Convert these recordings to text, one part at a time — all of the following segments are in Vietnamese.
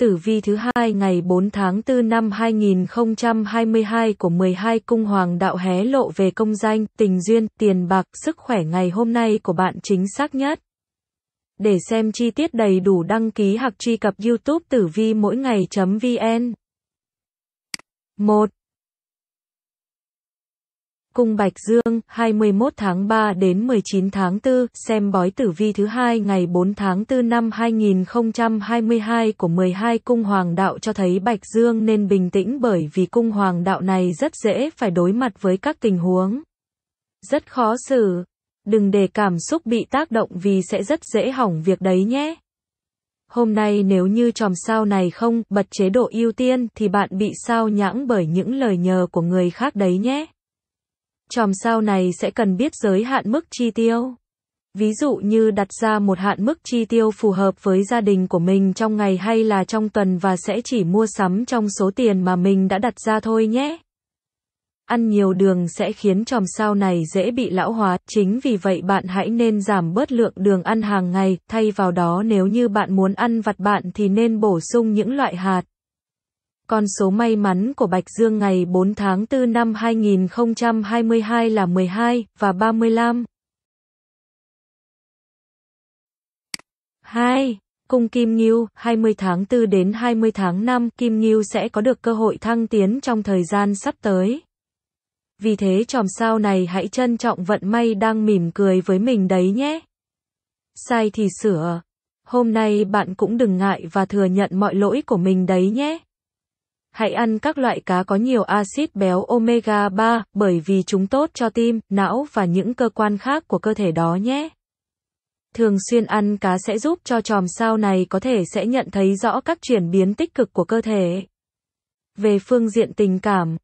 Tử vi thứ hai ngày 4 tháng 4 năm 2022 của 12 cung hoàng đạo hé lộ về công danh, tình duyên, tiền bạc, sức khỏe ngày hôm nay của bạn chính xác nhất. Để xem chi tiết đầy đủ đăng ký hoặc truy cập YouTube tử vi mỗi ngày.vn. 1. Cung Bạch Dương, 21 tháng 3 đến 19 tháng 4, xem bói tử vi thứ hai ngày 4 tháng 4 năm 2022 của 12 cung hoàng đạo cho thấy Bạch Dương nên bình tĩnh bởi vì cung hoàng đạo này rất dễ phải đối mặt với các tình huống. Rất khó xử. Đừng để cảm xúc bị tác động vì sẽ rất dễ hỏng việc đấy nhé. Hôm nay nếu như chòm sao này không bật chế độ ưu tiên thì bạn bị sao nhãng bởi những lời nhờ của người khác đấy nhé chòm sao này sẽ cần biết giới hạn mức chi tiêu. Ví dụ như đặt ra một hạn mức chi tiêu phù hợp với gia đình của mình trong ngày hay là trong tuần và sẽ chỉ mua sắm trong số tiền mà mình đã đặt ra thôi nhé. Ăn nhiều đường sẽ khiến chòm sao này dễ bị lão hóa, chính vì vậy bạn hãy nên giảm bớt lượng đường ăn hàng ngày, thay vào đó nếu như bạn muốn ăn vặt bạn thì nên bổ sung những loại hạt con số may mắn của Bạch Dương ngày 4 tháng 4 năm 2022 là 12 và 35. 2. Cung Kim Ngưu, 20 tháng 4 đến 20 tháng 5, Kim Ngưu sẽ có được cơ hội thăng tiến trong thời gian sắp tới. Vì thế chòm sao này hãy trân trọng vận may đang mỉm cười với mình đấy nhé. Sai thì sửa. Hôm nay bạn cũng đừng ngại và thừa nhận mọi lỗi của mình đấy nhé. Hãy ăn các loại cá có nhiều axit béo omega 3 bởi vì chúng tốt cho tim, não và những cơ quan khác của cơ thể đó nhé. Thường xuyên ăn cá sẽ giúp cho chòm sao này có thể sẽ nhận thấy rõ các chuyển biến tích cực của cơ thể. Về phương diện tình cảm,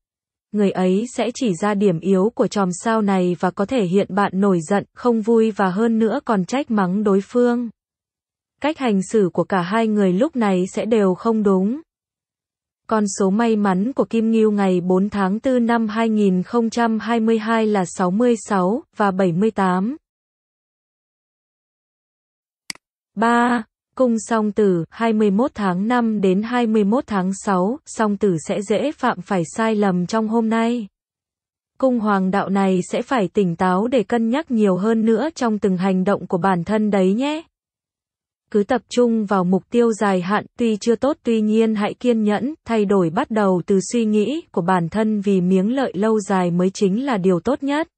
người ấy sẽ chỉ ra điểm yếu của chòm sao này và có thể hiện bạn nổi giận, không vui và hơn nữa còn trách mắng đối phương. Cách hành xử của cả hai người lúc này sẽ đều không đúng. Con số may mắn của Kim Ngưu ngày 4 tháng 4 năm 2022 là 66 và 78. 3. Cung song tử 21 tháng 5 đến 21 tháng 6, song tử sẽ dễ phạm phải sai lầm trong hôm nay. Cung hoàng đạo này sẽ phải tỉnh táo để cân nhắc nhiều hơn nữa trong từng hành động của bản thân đấy nhé cứ tập trung vào mục tiêu dài hạn tuy chưa tốt tuy nhiên hãy kiên nhẫn, thay đổi bắt đầu từ suy nghĩ của bản thân vì miếng lợi lâu dài mới chính là điều tốt nhất.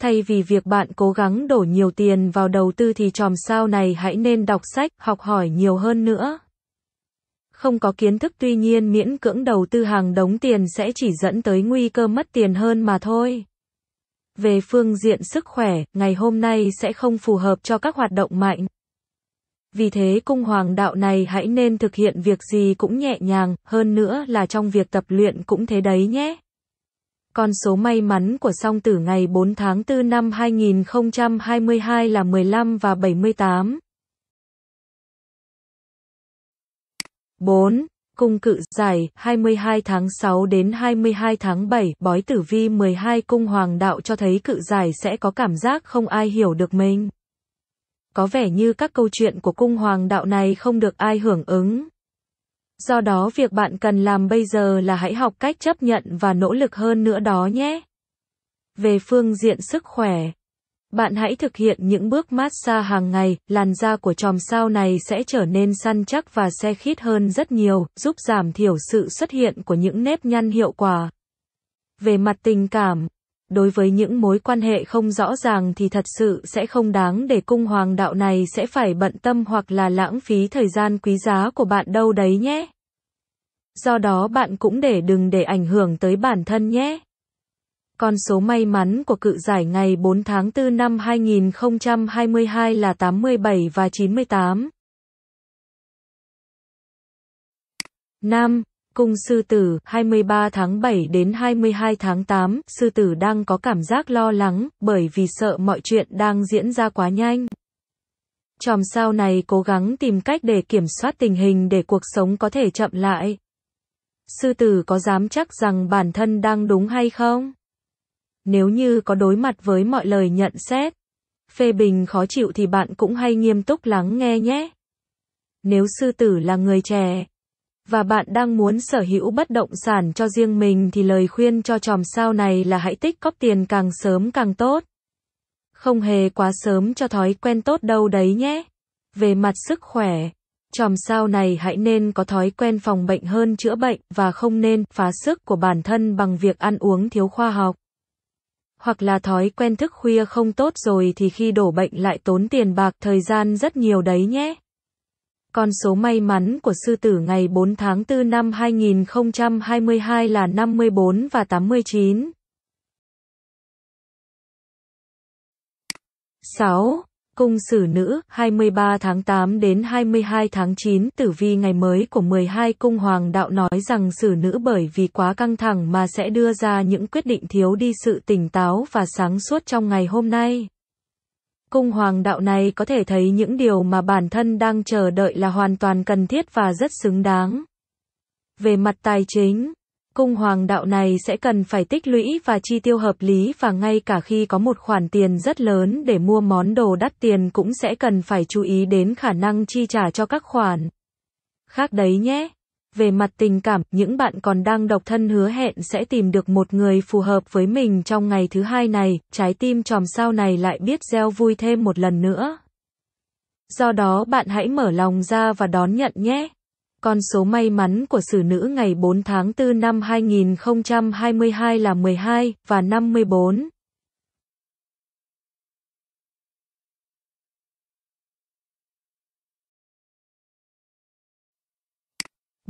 Thay vì việc bạn cố gắng đổ nhiều tiền vào đầu tư thì tròm sao này hãy nên đọc sách, học hỏi nhiều hơn nữa. Không có kiến thức tuy nhiên miễn cưỡng đầu tư hàng đống tiền sẽ chỉ dẫn tới nguy cơ mất tiền hơn mà thôi. Về phương diện sức khỏe, ngày hôm nay sẽ không phù hợp cho các hoạt động mạnh. Vì thế cung hoàng đạo này hãy nên thực hiện việc gì cũng nhẹ nhàng, hơn nữa là trong việc tập luyện cũng thế đấy nhé. Con số may mắn của song tử ngày 4 tháng 4 năm 2022 là 15 và 78. 4. Cung cự giải 22 tháng 6 đến 22 tháng 7, bói tử vi 12 cung hoàng đạo cho thấy cự giải sẽ có cảm giác không ai hiểu được mình có vẻ như các câu chuyện của cung hoàng đạo này không được ai hưởng ứng. Do đó việc bạn cần làm bây giờ là hãy học cách chấp nhận và nỗ lực hơn nữa đó nhé. Về phương diện sức khỏe, bạn hãy thực hiện những bước massage hàng ngày, làn da của chòm sao này sẽ trở nên săn chắc và se khít hơn rất nhiều, giúp giảm thiểu sự xuất hiện của những nếp nhăn hiệu quả. Về mặt tình cảm, đối với những mối quan hệ không rõ ràng thì thật sự sẽ không đáng để cung hoàng đạo này sẽ phải bận tâm hoặc là lãng phí thời gian quý giá của bạn đâu đấy nhé. Do đó bạn cũng để đừng để ảnh hưởng tới bản thân nhé. Con số may mắn của cự giải ngày 4 tháng 4 năm 2022 là 87 và 98. 5. Cung sư tử, 23 tháng 7 đến 22 tháng 8, sư tử đang có cảm giác lo lắng, bởi vì sợ mọi chuyện đang diễn ra quá nhanh. Chòm sao này cố gắng tìm cách để kiểm soát tình hình để cuộc sống có thể chậm lại. Sư tử có dám chắc rằng bản thân đang đúng hay không? Nếu như có đối mặt với mọi lời nhận xét, phê bình khó chịu thì bạn cũng hay nghiêm túc lắng nghe nhé. Nếu sư tử là người trẻ, và bạn đang muốn sở hữu bất động sản cho riêng mình thì lời khuyên cho chòm sao này là hãy tích cóp tiền càng sớm càng tốt. Không hề quá sớm cho thói quen tốt đâu đấy nhé. Về mặt sức khỏe, chòm sao này hãy nên có thói quen phòng bệnh hơn chữa bệnh và không nên phá sức của bản thân bằng việc ăn uống thiếu khoa học. Hoặc là thói quen thức khuya không tốt rồi thì khi đổ bệnh lại tốn tiền bạc thời gian rất nhiều đấy nhé. Con số may mắn của sư tử ngày 4 tháng 4 năm 2022 là 54 và 89. 6. Cung sử nữ, 23 tháng 8 đến 22 tháng 9, tử vi ngày mới của 12 cung hoàng đạo nói rằng sử nữ bởi vì quá căng thẳng mà sẽ đưa ra những quyết định thiếu đi sự tỉnh táo và sáng suốt trong ngày hôm nay. Cung hoàng đạo này có thể thấy những điều mà bản thân đang chờ đợi là hoàn toàn cần thiết và rất xứng đáng. Về mặt tài chính, cung hoàng đạo này sẽ cần phải tích lũy và chi tiêu hợp lý và ngay cả khi có một khoản tiền rất lớn để mua món đồ đắt tiền cũng sẽ cần phải chú ý đến khả năng chi trả cho các khoản. Khác đấy nhé. Về mặt tình cảm, những bạn còn đang độc thân hứa hẹn sẽ tìm được một người phù hợp với mình trong ngày thứ hai này, trái tim tròm sao này lại biết gieo vui thêm một lần nữa. Do đó bạn hãy mở lòng ra và đón nhận nhé. Con số may mắn của xử nữ ngày 4 tháng 4 năm 2022 là 12 và 54.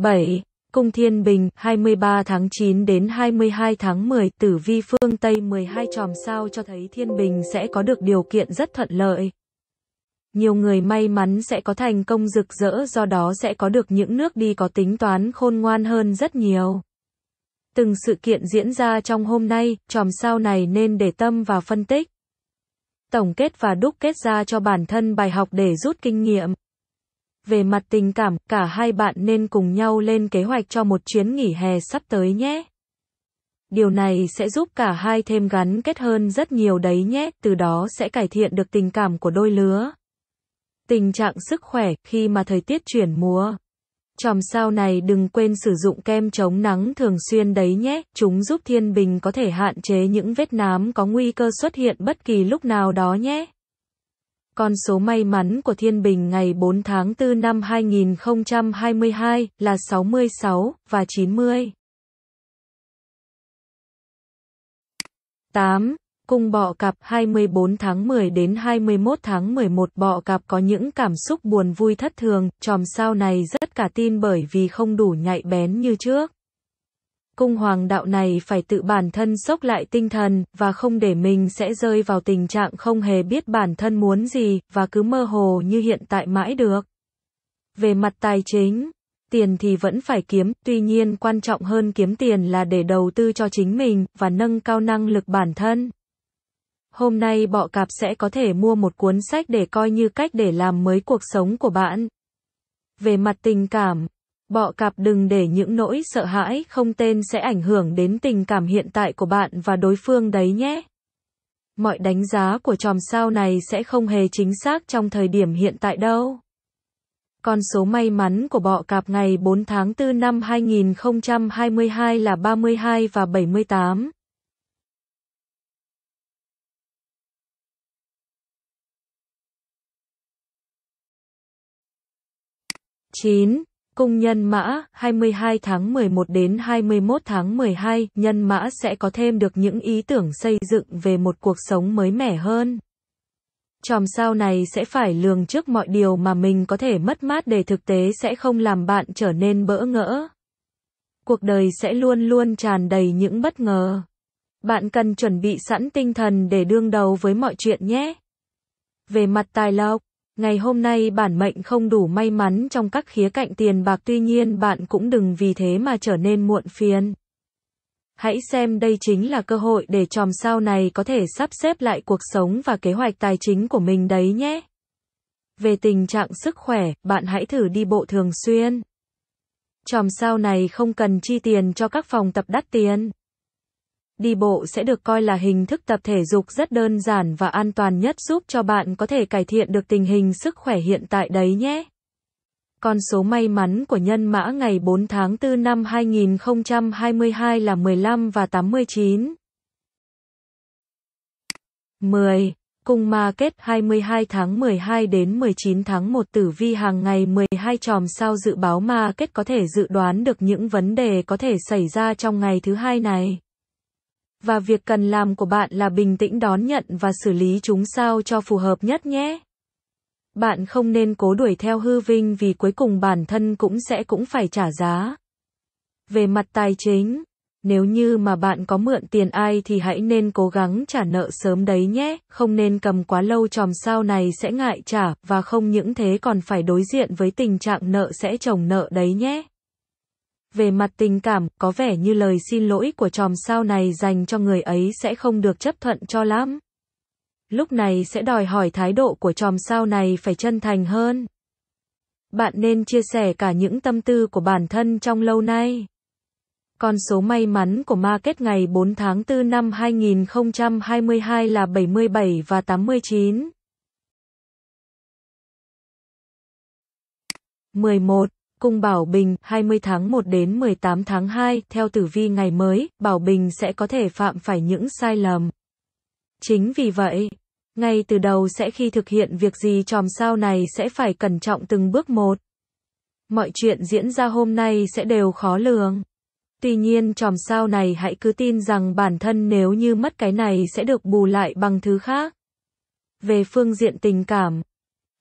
7. Cung Thiên Bình, 23 tháng 9 đến 22 tháng 10, tử vi phương Tây 12 chòm sao cho thấy Thiên Bình sẽ có được điều kiện rất thuận lợi. Nhiều người may mắn sẽ có thành công rực rỡ do đó sẽ có được những nước đi có tính toán khôn ngoan hơn rất nhiều. Từng sự kiện diễn ra trong hôm nay, chòm sao này nên để tâm và phân tích. Tổng kết và đúc kết ra cho bản thân bài học để rút kinh nghiệm. Về mặt tình cảm, cả hai bạn nên cùng nhau lên kế hoạch cho một chuyến nghỉ hè sắp tới nhé. Điều này sẽ giúp cả hai thêm gắn kết hơn rất nhiều đấy nhé, từ đó sẽ cải thiện được tình cảm của đôi lứa. Tình trạng sức khỏe khi mà thời tiết chuyển mùa. Chòm sao này đừng quên sử dụng kem chống nắng thường xuyên đấy nhé, chúng giúp thiên bình có thể hạn chế những vết nám có nguy cơ xuất hiện bất kỳ lúc nào đó nhé. Con số may mắn của Thiên Bình ngày 4 tháng 4 năm 2022 là 66 và 90. 8. Cung bọ cạp 24 tháng 10 đến 21 tháng 11 bọ cạp có những cảm xúc buồn vui thất thường, tròm sao này rất cả tin bởi vì không đủ nhạy bén như trước cung hoàng đạo này phải tự bản thân sốc lại tinh thần, và không để mình sẽ rơi vào tình trạng không hề biết bản thân muốn gì, và cứ mơ hồ như hiện tại mãi được. Về mặt tài chính, tiền thì vẫn phải kiếm, tuy nhiên quan trọng hơn kiếm tiền là để đầu tư cho chính mình, và nâng cao năng lực bản thân. Hôm nay bọ cạp sẽ có thể mua một cuốn sách để coi như cách để làm mới cuộc sống của bạn. Về mặt tình cảm, Bọ cạp đừng để những nỗi sợ hãi không tên sẽ ảnh hưởng đến tình cảm hiện tại của bạn và đối phương đấy nhé. Mọi đánh giá của chòm sao này sẽ không hề chính xác trong thời điểm hiện tại đâu. Con số may mắn của bọ cạp ngày 4 tháng 4 năm 2022 là 32 và 78. chín Cung nhân mã, 22 tháng 11 đến 21 tháng 12, nhân mã sẽ có thêm được những ý tưởng xây dựng về một cuộc sống mới mẻ hơn. Chòm sao này sẽ phải lường trước mọi điều mà mình có thể mất mát để thực tế sẽ không làm bạn trở nên bỡ ngỡ. Cuộc đời sẽ luôn luôn tràn đầy những bất ngờ. Bạn cần chuẩn bị sẵn tinh thần để đương đầu với mọi chuyện nhé. Về mặt tài lộc, Ngày hôm nay bản mệnh không đủ may mắn trong các khía cạnh tiền bạc tuy nhiên bạn cũng đừng vì thế mà trở nên muộn phiền. Hãy xem đây chính là cơ hội để chòm sao này có thể sắp xếp lại cuộc sống và kế hoạch tài chính của mình đấy nhé. Về tình trạng sức khỏe, bạn hãy thử đi bộ thường xuyên. Chòm sao này không cần chi tiền cho các phòng tập đắt tiền. Đi bộ sẽ được coi là hình thức tập thể dục rất đơn giản và an toàn nhất giúp cho bạn có thể cải thiện được tình hình sức khỏe hiện tại đấy nhé. Con số may mắn của nhân mã ngày 4 tháng 4 năm 2022 là 15 và 89. 10. Cung ma kết 22 tháng 12 đến 19 tháng 1 tử vi hàng ngày 12 tròm sao dự báo ma kết có thể dự đoán được những vấn đề có thể xảy ra trong ngày thứ hai này và việc cần làm của bạn là bình tĩnh đón nhận và xử lý chúng sao cho phù hợp nhất nhé. Bạn không nên cố đuổi theo hư vinh vì cuối cùng bản thân cũng sẽ cũng phải trả giá. Về mặt tài chính, nếu như mà bạn có mượn tiền ai thì hãy nên cố gắng trả nợ sớm đấy nhé, không nên cầm quá lâu chòm sao này sẽ ngại trả, và không những thế còn phải đối diện với tình trạng nợ sẽ chồng nợ đấy nhé. Về mặt tình cảm, có vẻ như lời xin lỗi của chòm sao này dành cho người ấy sẽ không được chấp thuận cho lắm. Lúc này sẽ đòi hỏi thái độ của chòm sao này phải chân thành hơn. Bạn nên chia sẻ cả những tâm tư của bản thân trong lâu nay. Con số may mắn của ma kết ngày 4 tháng 4 năm 2022 là 77 và 89. 11 Cung Bảo Bình 20 tháng 1 đến 18 tháng 2, theo tử vi ngày mới, Bảo Bình sẽ có thể phạm phải những sai lầm. Chính vì vậy, ngay từ đầu sẽ khi thực hiện việc gì tròm sao này sẽ phải cẩn trọng từng bước một. Mọi chuyện diễn ra hôm nay sẽ đều khó lường. Tuy nhiên tròm sao này hãy cứ tin rằng bản thân nếu như mất cái này sẽ được bù lại bằng thứ khác. Về phương diện tình cảm,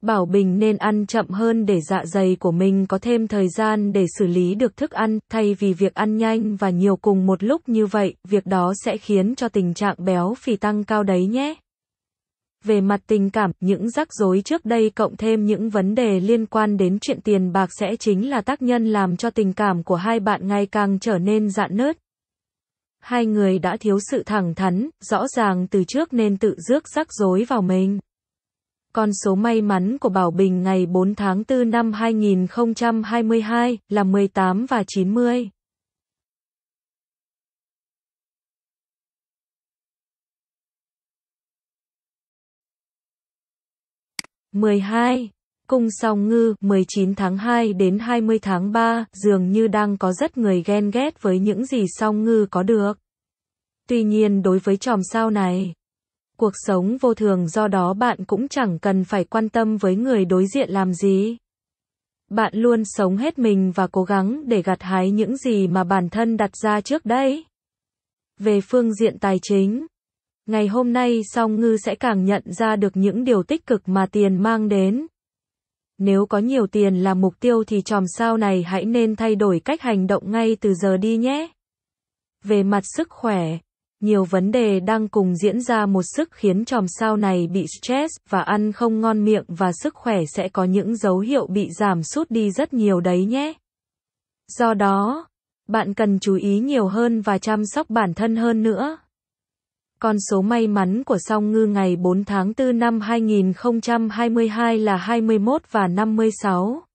Bảo Bình nên ăn chậm hơn để dạ dày của mình có thêm thời gian để xử lý được thức ăn, thay vì việc ăn nhanh và nhiều cùng một lúc như vậy, việc đó sẽ khiến cho tình trạng béo phì tăng cao đấy nhé. Về mặt tình cảm, những rắc rối trước đây cộng thêm những vấn đề liên quan đến chuyện tiền bạc sẽ chính là tác nhân làm cho tình cảm của hai bạn ngày càng trở nên dạn nớt. Hai người đã thiếu sự thẳng thắn, rõ ràng từ trước nên tự rước rắc rối vào mình. Con số may mắn của Bảo Bình ngày 4 tháng 4 năm 2022 là 18 và 90. mười hai Cung song ngư 19 tháng 2 đến 20 tháng 3 dường như đang có rất người ghen ghét với những gì song ngư có được. Tuy nhiên đối với chòm sao này, cuộc sống vô thường do đó bạn cũng chẳng cần phải quan tâm với người đối diện làm gì. Bạn luôn sống hết mình và cố gắng để gặt hái những gì mà bản thân đặt ra trước đây. Về phương diện tài chính, ngày hôm nay song ngư sẽ càng nhận ra được những điều tích cực mà tiền mang đến. Nếu có nhiều tiền là mục tiêu thì chòm sao này hãy nên thay đổi cách hành động ngay từ giờ đi nhé. Về mặt sức khỏe, nhiều vấn đề đang cùng diễn ra một sức khiến chòm sao này bị stress và ăn không ngon miệng và sức khỏe sẽ có những dấu hiệu bị giảm sút đi rất nhiều đấy nhé. Do đó, bạn cần chú ý nhiều hơn và chăm sóc bản thân hơn nữa. Con số may mắn của song ngư ngày 4 tháng 4 năm 2022 là 21 và 56.